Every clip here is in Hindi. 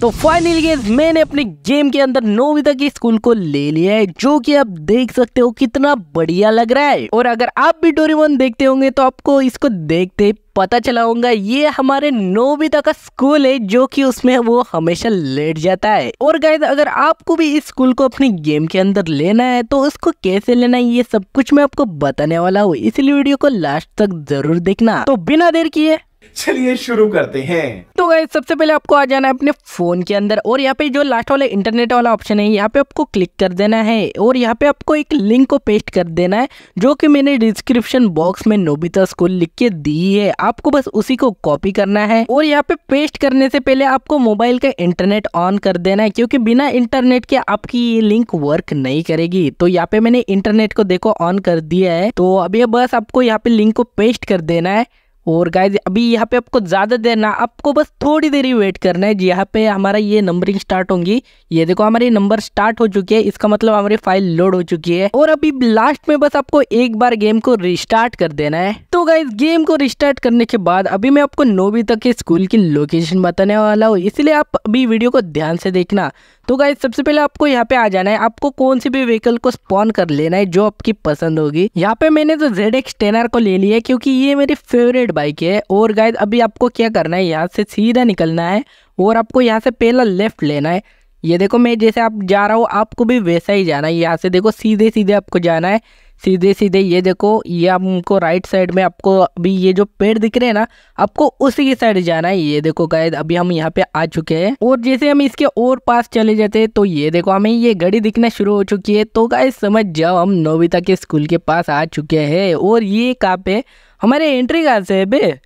तो फाइनली मैंने अपने गेम के अंदर नोविता तक की स्कूल को ले लिया है जो कि आप देख सकते हो कितना बढ़िया लग रहा है और अगर आप भी वन देखते होंगे तो आपको इसको देखते पता चला होगा ये हमारे नोबिता का स्कूल है जो कि उसमें वो हमेशा लेट जाता है और गाइज अगर आपको भी इस स्कूल को अपने गेम के अंदर लेना है तो उसको कैसे लेना है ये सब कुछ मैं आपको बताने वाला हूँ इसलिए वीडियो को लास्ट तक जरूर देखना तो बिना देर किए चलिए शुरू करते हैं तो गए सबसे पहले आपको आ जाना है अपने फोन के अंदर और यहाँ पे जो लास्ट वाला इंटरनेट वाला ऑप्शन है यहाँ पे आपको क्लिक कर देना है और यहाँ पे आपको एक लिंक को पेस्ट कर देना है जो कि मैंने डिस्क्रिप्शन बॉक्स में नोबिता स्कूल लिख के दी है आपको बस उसी को कॉपी करना है और यहाँ पे पेस्ट करने से पहले आपको मोबाइल का इंटरनेट ऑन कर देना है क्योंकि बिना इंटरनेट के आपकी ये लिंक वर्क नहीं करेगी तो यहाँ पे मैंने इंटरनेट को देखो ऑन कर दिया है तो अभी बस आपको यहाँ पे लिंक को पेस्ट कर देना है और गाइज अभी यहाँ पे आपको ज़्यादा देर ना आपको बस थोड़ी देर ही वेट करना है जी यहाँ पे हमारा ये नंबरिंग स्टार्ट होंगी ये देखो हमारी नंबर स्टार्ट हो चुकी है इसका मतलब हमारी फाइल लोड हो चुकी है और अभी लास्ट में बस आपको एक बार गेम को रिस्टार्ट कर देना है तो गाइज गेम को रिस्टार्ट करने के बाद अभी मैं आपको नोबी तक के स्कूल की लोकेशन बताने वाला हूँ इसलिए आप अभी वीडियो को ध्यान से देखना तो गाइज सबसे पहले आपको यहाँ पे आ जाना है आपको कौन सी भी व्हीकल को स्पॉन कर लेना है जो आपकी पसंद होगी यहाँ पे मैंने तो जेड एक्स टेनर को ले लिया क्योंकि ये मेरी फेवरेट बाइक है और गाइज अभी आपको क्या करना है यहाँ से सीधा निकलना है और आपको यहाँ से पहला लेफ्ट लेना है ये देखो मैं जैसे आप जा रहा हूँ आपको भी वैसा ही जाना है यहाँ से देखो सीधे सीधे आपको जाना है सीधे सीधे ये देखो ये हमको राइट साइड में आपको अभी ये जो पेड़ दिख रहे हैं ना आपको उसी की साइड जाना है ये देखो गायद अभी हम यहाँ पे आ चुके हैं और जैसे हम इसके और पास चले जाते हैं तो ये देखो हमें ये घड़ी दिखना शुरू हो चुकी है तो गाय समझ जाओ हम नोबिता के स्कूल के पास आ चुके हैं और ये कहाँ पे हमारे एंट्री कहाँ से है बे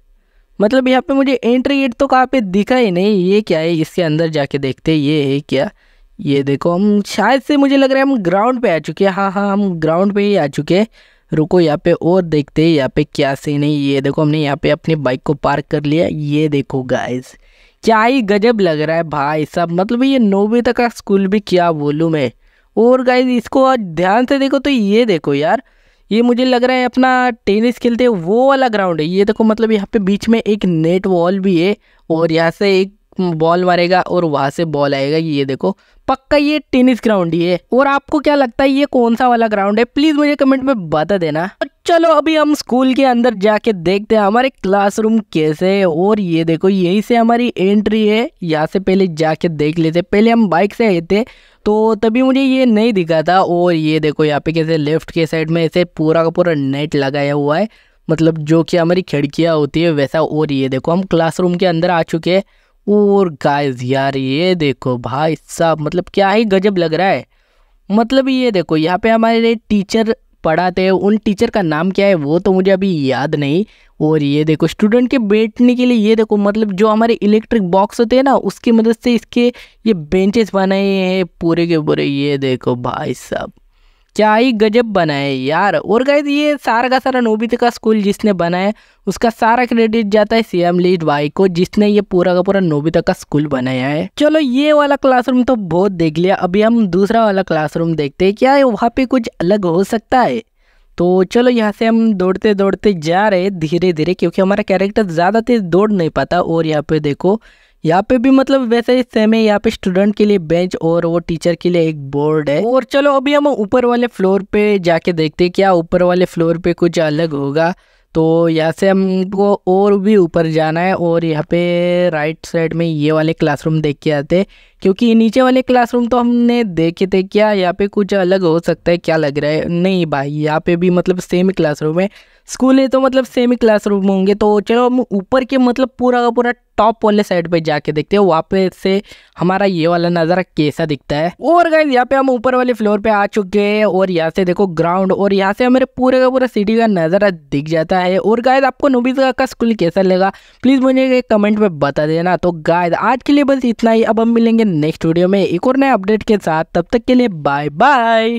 मतलब यहाँ पे मुझे एंट्री गेट तो कहाँ पे दिखा ही नहीं ये क्या है इसके अंदर जाके देखते ये है क्या ये देखो हम शायद से मुझे लग रहा है हम ग्राउंड पे आ चुके हैं हाँ हाँ हम ग्राउंड पे ही आ चुके हैं रुको यहाँ पे और देखते हैं यहाँ पे क्या सीन है ये देखो हमने यहाँ पे अपनी बाइक को पार्क कर लिया ये देखो गाइस क्या ही गजब लग रहा है भाई साहब मतलब ये नौवीं तक का स्कूल भी क्या बोलूँ मैं और गाइज इसको ध्यान से देखो तो ये देखो यार ये मुझे लग रहा है अपना टेनिस खेलते हैं वो वाला ग्राउंड है ये देखो मतलब यहाँ पे बीच में एक नेट वॉल भी है और यहाँ से एक बॉल मारेगा और वहाँ से बॉल आएगा ये देखो पक्का ये टेनिस ग्राउंड ही है और आपको क्या लगता है ये कौन सा वाला ग्राउंड है प्लीज मुझे कमेंट में बता देना चलो अभी हम स्कूल के अंदर जाके देखते हैं हमारे क्लासरूम कैसे है और ये देखो यहीं से हमारी एंट्री है यहाँ से पहले जाके देख लेते पहले हम बाइक से आए थे तो तभी मुझे ये नहीं दिखा था और ये देखो यहाँ पे कैसे लेफ्ट के साइड में ऐसे पूरा का पूरा नेट लगाया हुआ है मतलब जो कि हमारी खिड़कियाँ होती है वैसा और ये देखो हम क्लासरूम के अंदर आ चुके हैं और गाइस यार ये देखो भाई साहब मतलब क्या ही गजब लग रहा है मतलब ये देखो यहाँ पे हमारे टीचर पढ़ाते हैं उन टीचर का नाम क्या है वो तो मुझे अभी याद नहीं और ये देखो स्टूडेंट के बैठने के लिए ये देखो मतलब जो हमारे इलेक्ट्रिक बॉक्स होते हैं ना उसकी मदद से इसके ये बेंचेस बनाए हैं पूरे के पूरे ये देखो भाई साहब क्या ही गजब बनाए यार और गए ये सारा का सारा नोबित का स्कूल जिसने बनाया उसका सारा क्रेडिट जाता है सीएम लीड भाई को जिसने ये पूरा का पूरा नोबित का स्कूल बनाया है चलो ये वाला क्लासरूम तो बहुत देख लिया अभी हम दूसरा वाला क्लासरूम देखते हैं क्या वहाँ पे कुछ अलग हो सकता है तो चलो यहाँ से हम दौड़ते दौड़ते जा रहे धीरे धीरे क्योंकि हमारा कैरेक्टर ज़्यादा तेज दौड़ नहीं पाता और यहाँ पे देखो यहाँ पे भी मतलब वैसे ही सेम है यहाँ पे स्टूडेंट के लिए बेंच और वो टीचर के लिए एक बोर्ड है और चलो अभी हम ऊपर वाले फ्लोर पे जाके देखते हैं क्या ऊपर वाले फ्लोर पे कुछ अलग होगा तो यहाँ से हमको और भी ऊपर जाना है और यहाँ पे राइट साइड में ये वाले क्लासरूम देख के आते क्योंकि नीचे वाले क्लासरूम तो हमने देखे थे क्या यहाँ पे कुछ अलग हो सकता है क्या लग रहा है नहीं भाई यहाँ पे भी मतलब सेम क्लासरूम है स्कूल नहीं तो मतलब सेमी क्लासरूम होंगे तो चलो हम ऊपर के मतलब पूरा का पूरा टॉप वाले साइड पे जाके देखते हैं वहाँ पे से हमारा ये वाला नज़ारा कैसा दिखता है और गाइज यहाँ पे हम ऊपर वाले फ्लोर पे आ चुके हैं और यहाँ से देखो ग्राउंड और यहाँ से हमारे पूरे का पूरा सिटी का नज़ारा दिख जाता है और गायद आपको नोबिस का स्कूल कैसा लगा प्लीज़ मुझे कमेंट में बता देना तो गायद आज के लिए बस इतना ही अब हम मिलेंगे नेक्स्ट वीडियो में एक और नए अपडेट के साथ तब तक के लिए बाय बाय